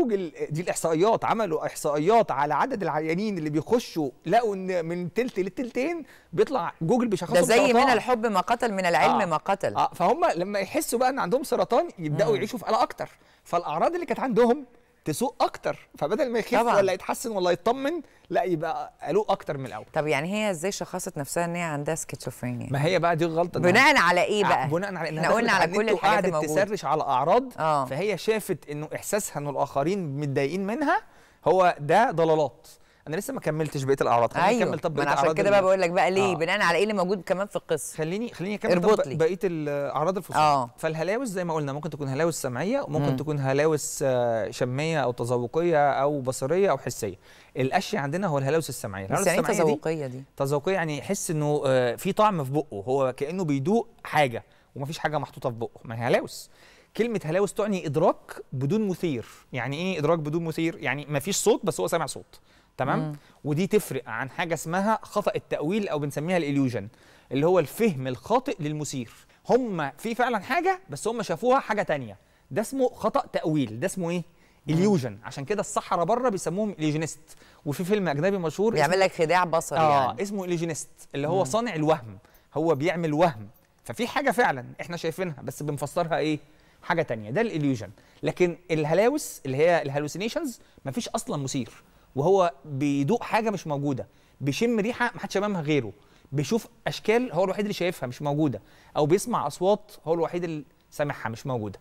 خروج ال... دي الاحصائيات عملوا احصائيات على عدد العيانين اللي بيخشوا لقوا ان من تلت للتلتين بيطلع جوجل بيشخصوا ده زي من الحب ما قتل من العلم آه. ما قتل اه فهم لما يحسوا بقى ان عندهم سرطان يبداوا مم. يعيشوا في قلق اكتر فالاعراض اللي كانت عندهم تسوق اكتر فبدل ما يخف ولا يتحسن ولا يطمن لا يبقى قالوه اكتر من الاول طب يعني هي ازاي شخصت نفسها ان هي عندها سكيتوفرينيا ما هي بقى دي الغلطه بناء على ايه بقى بناء على احنا قلنا على كل الحاجات اللي تسرش على اعراض آه. فهي شافت انه احساسها انه الاخرين متضايقين منها هو ده ضلالات انا لسه ما كملتش بقيه الاعراض خليني ايوه اكمل طب بقيه عشان كده بقى بقول لك بقى ليه آه. بناء على ايه اللي موجود كمان في القصه خليني خليني اكمل طب بقيه الاعراض الفصول آه. فالهلاوس زي ما قلنا ممكن تكون هلاوس سمعيه وممكن م. تكون هلاوس آه، شميه او تذوقيه او بصريه او حسيه الاشي عندنا هو الهلاوس السمعيه الهلاوس يعني إيه السمعيه تذوقيه دي تذوقيه يعني يحس انه آه، في طعم في بقه هو كانه بيدوق حاجه ومفيش حاجه محطوطه في بقه ما هي هلاوس كلمة هلاوس تعني إدراك بدون مثير يعني إيه إدراك بدون مثير؟ يعني مفيش صوت بس هو سامع صوت تمام ودي تفرق عن حاجه اسمها خطا التاويل او بنسميها الاليوجن اللي هو الفهم الخاطئ للمثير هم في فعلا حاجه بس هم شافوها حاجه تانية ده اسمه خطا تاويل ده اسمه ايه اليوجن عشان كده الصحراء بره بيسموهم اليوجنست وفي فيلم اجنبي مشهور بيعمل لك خداع بصري آه يعني اسمه اليوجنست اللي هو صانع الوهم هو بيعمل وهم ففي حاجه فعلا احنا شايفينها بس بنفسرها ايه حاجه تانية ده الاليوجن لكن الهلاوس اللي هي الهلوسينيشنز مفيش اصلا مثير وهو بيدوق حاجه مش موجوده بيشم ريحه ما حدش شممها غيره بيشوف اشكال هو الوحيد اللي شايفها مش موجوده او بيسمع اصوات هو الوحيد اللي سامعها مش موجوده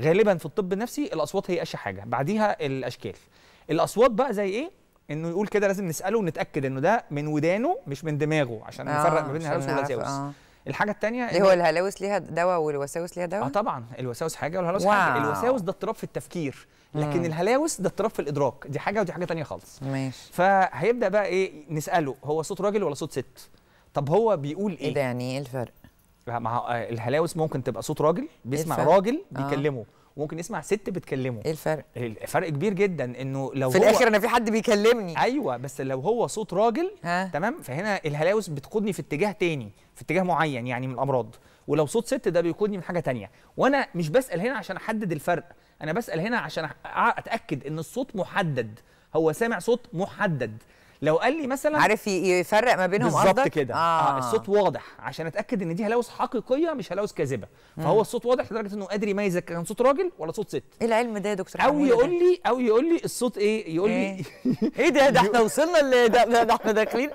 غالبا في الطب النفسي الاصوات هي اشهى حاجه بعديها الاشكال الاصوات بقى زي ايه انه يقول كده لازم نساله ونتاكد انه ده من ودانه مش من دماغه عشان آه نفرق ما آه، بين الهلس آه. الحاجه الثانيه ايه هو الهلاوس ليها دواء والوساوس ليها دواء اه طبعا الوساوس حاجه والهلاوس واو. حاجه الوساوس ده اضطراب في التفكير لكن مم. الهلاوس ده اضطراب في الادراك دي حاجه ودي حاجه ثانيه خالص ماشي فهيبدا بقى ايه نساله هو صوت راجل ولا صوت ست طب هو بيقول ايه ايه ده يعني ايه الفرق مع آه، الهلاوس ممكن تبقى صوت راجل إيه بيسمع راجل آه. بيكلمه آه. وممكن يسمع ست بتكلمه ايه الفرق الفرق كبير جدا انه لو في هو... الاخر انا في حد بيكلمني ايوه بس لو هو صوت راجل ها. تمام فهنا الهلاوس بتقودني في اتجاه تاني في اتجاه معين يعني من الامراض ولو صوت ست ده بيقودني من حاجه تانية وانا مش بسال هنا عشان احدد الفرق انا بسال هنا عشان اتاكد ان الصوت محدد هو سامع صوت محدد لو قال لي مثلا عارف يفرق ما بينهم بالظبط كده آه. آه. الصوت واضح عشان اتاكد ان دي هلاوس حقيقيه مش هلاوس كاذبه فهو مم. الصوت واضح لدرجه انه قادر يميز كان صوت راجل ولا صوت ست ايه العلم ده يا دكتور او يقول لي او يقول لي الصوت ايه يقول لي ايه, إيه ده ده احنا وصلنا ده, ده احنا داخلين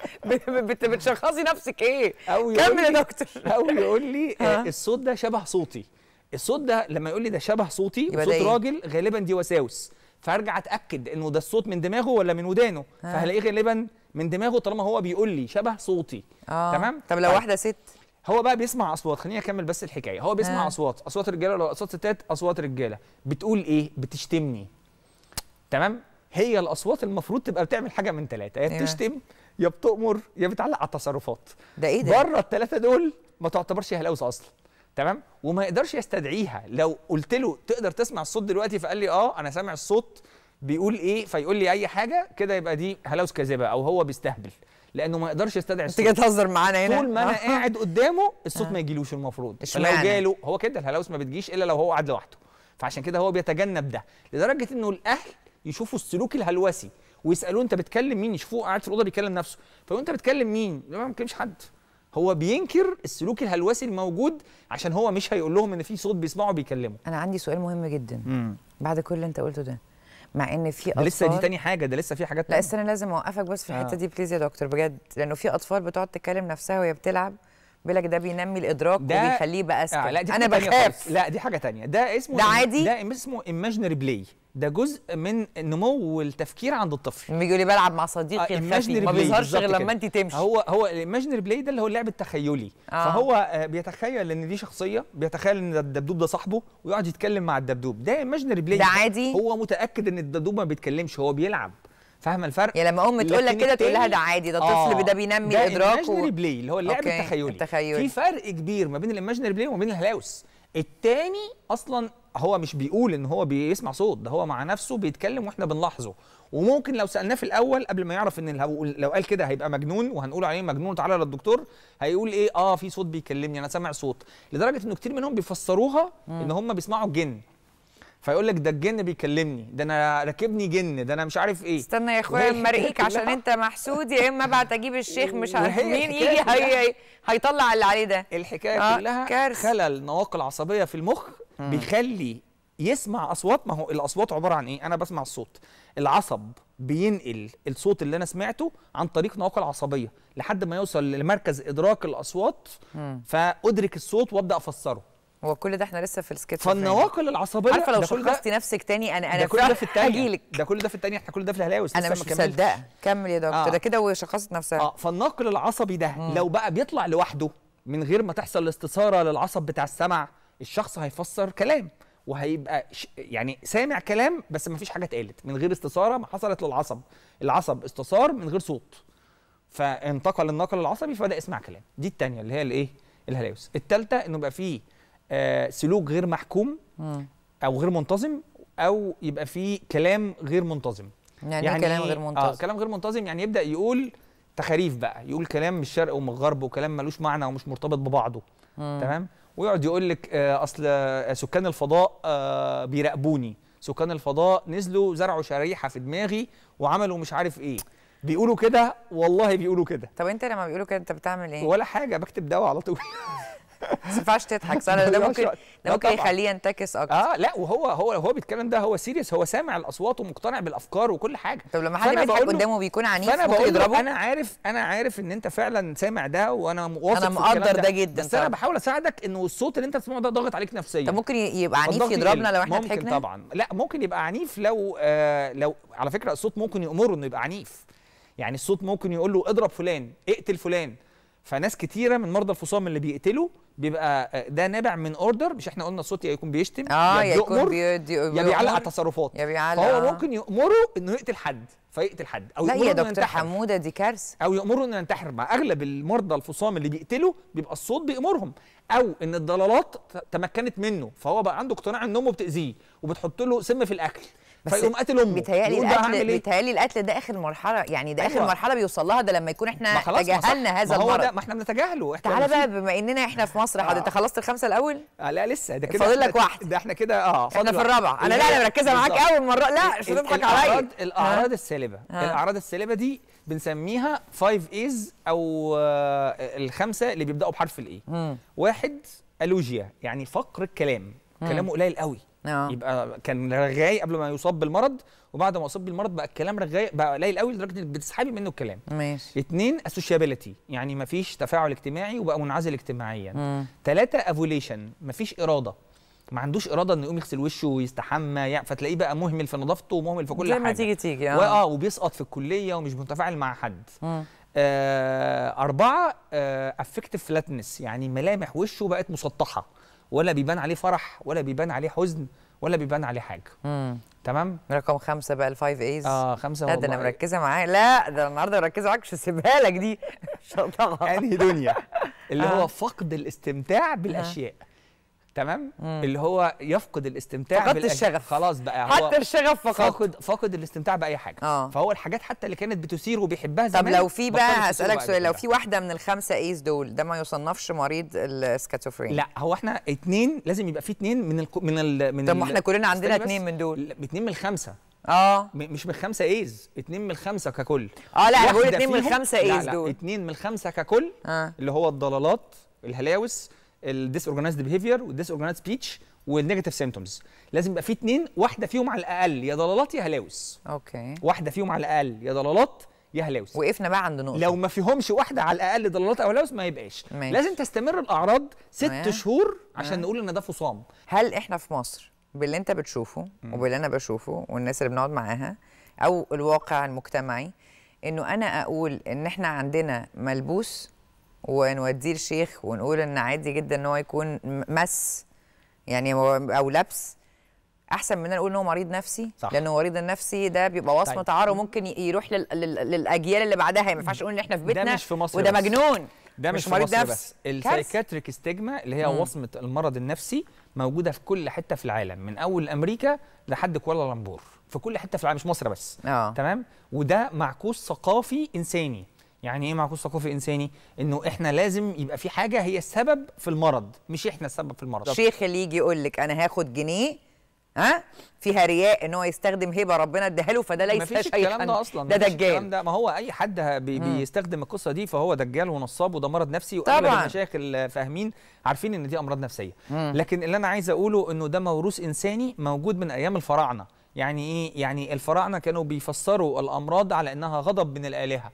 بتشخصي نفسك ايه او كمل يا دكتور او يقول لي آه، الصوت ده شبه صوتي الصوت ده لما يقول لي ده شبه صوتي وصوت إيه؟ راجل غالبا دي وساوس فارجع اتاكد انه ده الصوت من دماغه ولا من ودانه آه. فهلاقيه غالبا من دماغه طالما هو بيقول لي شبه صوتي آه. تمام طب لو طيب. واحده ست هو بقى بيسمع اصوات خليني اكمل بس الحكايه هو بيسمع آه. اصوات اصوات رجاله ولا اصوات ستات اصوات رجاله بتقول ايه بتشتمني تمام هي الاصوات المفروض تبقى بتعمل حاجه من ثلاثه يا أيوة. بتشتم يا بتؤمر يا بتعلق على التصرفات ده ايه ده بره الثلاثه دول ما تعتبرش هلاوسه اصلا تمام وما يقدرش يستدعيها لو قلت له تقدر تسمع الصوت دلوقتي فقال لي اه انا سامع الصوت بيقول ايه فيقول لي اي حاجه كده يبقى دي هلاوس كاذبه او هو بيستهبل لانه ما يقدرش يستدعي الصوت انت جاي تهزر معانا هنا طول ما انا آه. قاعد قدامه الصوت آه. ما يجيلوش المفروض لو جاله هو كده الهلاوس ما بتجيش الا لو هو قاعد لوحده فعشان كده هو بيتجنب ده لدرجه انه الاهل يشوفوا السلوك الهلوسي ويسالوه انت بتكلم مين يشوفوه قاعد في الاوضه بيكلم نفسه فانت بتكلم مين؟ ما بتكلمش حد هو بينكر السلوك الهلوسي الموجود عشان هو مش هيقول لهم ان في صوت بيسمعه بيكلمه انا عندي سؤال مهم جدا مم. بعد كل اللي انت قلته ده مع ان في اطفال لسه دي تاني حاجه ده لسه في حاجات لا استنى لازم اوقفك بس في آه. الحته آه. دي بليز يا دكتور بجد لانه في اطفال بتقعد تكلم نفسها وهي بتلعب بالك ده بينمي الادراك ده وبيخليه بقى اسكت آه لا دي انا بخاف لا دي حاجه تانية ده اسمه ده عادي ده اسمه ايماجينري بلاي ده جزء من النمو والتفكير عند الطفل بيقول لي بلعب مع صديقي آه الخفي ما بيظهرش غير لما انت تمشي هو هو الايماجينري بلاي ده اللي هو اللعب التخيلي آه. فهو آه، بيتخيل ان دي شخصيه بيتخيل ان الدبدوب ده صاحبه ويقعد يتكلم مع الدبدوب ده ايماجينري بلاي ده عادي هو متاكد ان الدبدوب ما بيتكلمش هو بيلعب فاهمه الفرق يعني لما ام تقول لك كده تقول لها ده عادي ده آه. طفل آه ده بينمي ده إدراكه ده بلاي اللي هو اللعب أوكي. التخيلي التخيلي في فرق كبير ما بين الايماجينري بلاي وما بين الهلاوس التاني اصلا هو مش بيقول ان هو بيسمع صوت ده هو مع نفسه بيتكلم واحنا بنلاحظه وممكن لو سالناه في الاول قبل ما يعرف ان لو قال كده هيبقى مجنون وهنقول عليه مجنون تعالى للدكتور هيقول ايه اه في صوت بيكلمني انا سامع صوت لدرجه انه كتير منهم بيفسروها ان هم بيسمعوا الجن فيقول لك ده الجن بيكلمني ده انا راكبني جن ده انا مش عارف ايه استنى يا اخويا ارقيك عشان انت محسود يا اما ابعت اجيب الشيخ مش عارف مين يجي هي هيطلع اللي عليه ده الحكايه آه كلها كارس. خلل نواقل عصبيه في المخ مم. بيخلي يسمع اصوات ما هو الاصوات عباره عن ايه انا بسمع الصوت العصب بينقل الصوت اللي انا سمعته عن طريق نواقل عصبيه لحد ما يوصل لمركز ادراك الاصوات مم. فادرك الصوت وابدا افسره هو كل ده احنا لسه في السكتش فالنواقل العصبيه عارفه لو شخصتي نفسك تاني انا انا ده كل ده في التانية هجيلك ده كل ده في التانية احنا كل ده في الهلاوس انا مش مصدقه كمل يا دكتور آه. ده كده وشخصت نفسها اه فالناقل العصبي ده مم. لو بقى بيطلع لوحده من غير ما تحصل استثاره للعصب بتاع السمع الشخص هيفسر كلام وهيبقى يعني سامع كلام بس ما فيش حاجه اتقالت من غير استثاره ما حصلت للعصب العصب استثار من غير صوت فانتقل النقل العصبي فبدا يسمع كلام دي الثانيه اللي هي الايه الهلاوس الثالثه انه بقى فيه آه، سلوك غير محكوم او غير منتظم او يبقى فيه كلام غير منتظم يعني, يعني كلام غير آه، منتظم اه كلام غير منتظم يعني يبدا يقول تخاريف بقى يقول كلام من الشرق ومن الغرب وكلام ملوش معنى ومش مرتبط ببعضه مم. تمام ويقعد يقول لك آه اصل آه، سكان الفضاء آه بيراقبوني سكان الفضاء نزلوا زرعوا شريحه في دماغي وعملوا مش عارف ايه بيقولوا كده والله بيقولوا كده طب انت لما بيقولوا كده انت بتعمل ايه ولا حاجه بكتب دواء على طول ما ينفعش تضحك صح ده ممكن ده ممكن يخليه ينتكس اكتر اه لا وهو هو هو بيتكلم ده هو سيريس هو سامع الاصوات ومقتنع بالافكار وكل حاجه طب لما حد بيضحك قدامه بيكون عنيف فانا بقول انا عارف انا عارف ان انت فعلا سامع ده وانا واثق انا مقدر ده جدا بس انا بحاول اساعدك ان الصوت اللي انت بتسمعه ده ضاغط عليك نفسيا طب ممكن يبقى عنيف يضربنا لو احنا ضحكنا ممكن طبعا لا ممكن يبقى عنيف لو آه، لو على فكره الصوت ممكن يامره انه يبقى عنيف يعني الصوت ممكن يقول له اضرب فلان اقتل فلان فناس كتيره من مرضى الفصام اللي بيقتلوا بيبقى ده نابع من اوردر مش احنا قلنا الصوت يا يكون بيشتم آه يا بيؤمر يا بيعلق على تصرفات يا بيعلق فهو آه. ممكن يامره انه يقتل حد فيقتل حد او لا يا دكتور حموده دي كارثه او يامره انه ينتحر مع اغلب المرضى الفصام اللي بيقتلوا بيبقى الصوت بيامرهم او ان الضلالات تمكنت منه فهو بقى عنده اقتناع ان امه بتاذيه وبتحط له سم في الاكل فيقوم قاتل امه بيتهيألي القتل بيتهيألي إيه؟ القتل ده اخر مرحله يعني ده أيوة. اخر مرحله بيوصل لها ده لما يكون احنا تجاهلنا هذا ما هو ده ما احنا بنتجاهله تعالى بقى بما اننا احنا في مصر آه. حضرتك آه. خلصت الخمسه الاول؟ آه لا لسه ده كده فاضل لك واحد ده احنا كده اه احنا في الرابعه انا لا انا إيه، مركزه معاك قوي المره لا مش هتضحك عليا الاعراض السالبه الاعراض السالبه دي بنسميها 5 ايز او آه، الخمسه اللي بيبداوا بحرف الاي واحد الوجيا يعني فقر الكلام كلامه قليل قوي أوه. يبقى كان رغاي قبل ما يصاب بالمرض وبعد ما اصاب بالمرض بقى الكلام رغاي بقى قليل قوي لدرجه انك بتسحبي منه الكلام ماشي اثنين اسوشيابيلتي يعني ما فيش تفاعل اجتماعي وبقى منعزل اجتماعيا ثلاثه افوليشن ما فيش اراده ما عندوش اراده انه يقوم يغسل وشه ويستحمى يعني فتلاقيه بقى مهمل في نظافته ومهمل في كل حاجه زي ما تيجي تيجي اه واه وبيسقط في الكليه ومش متفاعل مع حد آه أربعة افكتيف آه فلاتنس يعني ملامح وشه بقت مسطحة ولا بيبان عليه فرح ولا بيبان عليه حزن ولا بيبان عليه حاجه مم. تمام رقم خمسة بقى الفايف ايز اه خمسة لا ده انا مركزه معاه لا ده النهارده مركزه معاك مش هسيبها لك دي مش انهي دنيا اللي آه. هو فقد الاستمتاع آه. بالاشياء آه. تمام مم. اللي هو يفقد الاستمتاع فقد الشغف خلاص بقى حتى الشغف فقد فاقد فقد الاستمتاع باي حاجه آه. فهو الحاجات حتى اللي كانت بتثير وبيحبها زمان طب لو في بقى هسالك سؤال لو في واحده من الخمسه ايز دول ده ما يصنفش مريض السكيزوفرينيا لا هو احنا اتنين لازم يبقى في اتنين من الـ من الـ من طب ما احنا كلنا عندنا اتنين من دول اتنين من الخمسه اه مش من خمسه ايز اتنين من الخمسه ككل اه لا بقول اتنين من الخمسه ايز دول اثنين اتنين من الخمسه ككل آه. اللي هو الضلالات الهلاوس الديس اورجانيزد بيهيفير والديس اورجانيزد سبيتش والنيجاتيف سيمتومز لازم يبقى في اثنين واحده فيهم على الاقل يا ضلالات يا هلاوس اوكي واحده فيهم على الاقل يا ضلالات يا هلاوس وقفنا بقى عند نقطه لو ما فيهمش واحده على الاقل ضلالات او هلاوس ما يبقاش ماشي. لازم تستمر الاعراض ست شهور عشان نقول ان ده فصام هل احنا في مصر باللي انت بتشوفه وباللي انا بشوفه والناس اللي بنقعد معاها او الواقع المجتمعي انه انا اقول ان احنا عندنا ملبوس ونوديه لشيخ ونقول ان عادي جدا ان هو يكون مس يعني او لبس احسن من نقول ان هو مريض نفسي صح. لان المريض النفسي ده بيبقى وصمه طيب. عار وممكن يروح لل... لل... للاجيال اللي بعدها يعني ما ينفعش نقول ان احنا في بيتنا ده مش في مصر وده مجنون ده مش, مش مريض نفس. بس السايكاتريك ستيجما اللي هي مم. وصمه المرض النفسي موجوده في كل حته في العالم من اول امريكا لحد كوالالمبور في كل حته في العالم مش مصر بس آه. تمام وده معكوس ثقافي انساني يعني ايه معكوس ثقافي انساني انه احنا لازم يبقى في حاجه هي السبب في المرض مش احنا السبب في المرض شيخ اللي يجي يقول لك انا هاخد جنيه ها فيها رياء ان هو يستخدم هبه ربنا اداها له فده ليس مفيش فيش الكلام ده اصلا ده دجال الكلام ده ما هو اي حد بي بيستخدم القصه دي فهو دجال ونصاب وده مرض نفسي واغلب المشايخ الفاهمين عارفين ان دي امراض نفسيه مم. لكن اللي انا عايز اقوله انه ده موروث انساني موجود من ايام الفراعنه يعني ايه يعني الفراعنه كانوا بيفسروا الامراض على انها غضب من الالهه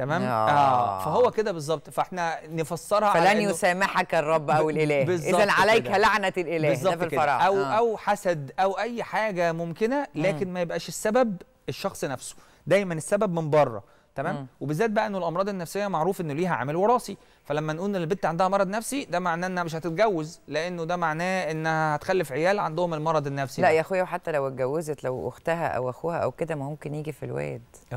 تمام آه. آه. فهو كده بالظبط فاحنا نفسرها فلن على يسامحك الرب او الاله اذا عليك كدا. لعنه الاله ده في الفرح او آه. او حسد او اي حاجه ممكنه لكن مم. ما يبقاش السبب الشخص نفسه دايما السبب من بره تمام مم. وبالذات بقى ان الامراض النفسيه معروف انه ليها عامل وراثي فلما نقول ان البنت عندها مرض نفسي ده معناه انها مش هتتجوز لانه ده معناه انها هتخلف عيال عندهم المرض النفسي لا ده. يا اخويا وحتى لو اتجوزت لو اختها او اخوها او كده ما ممكن يجي في الواد آه.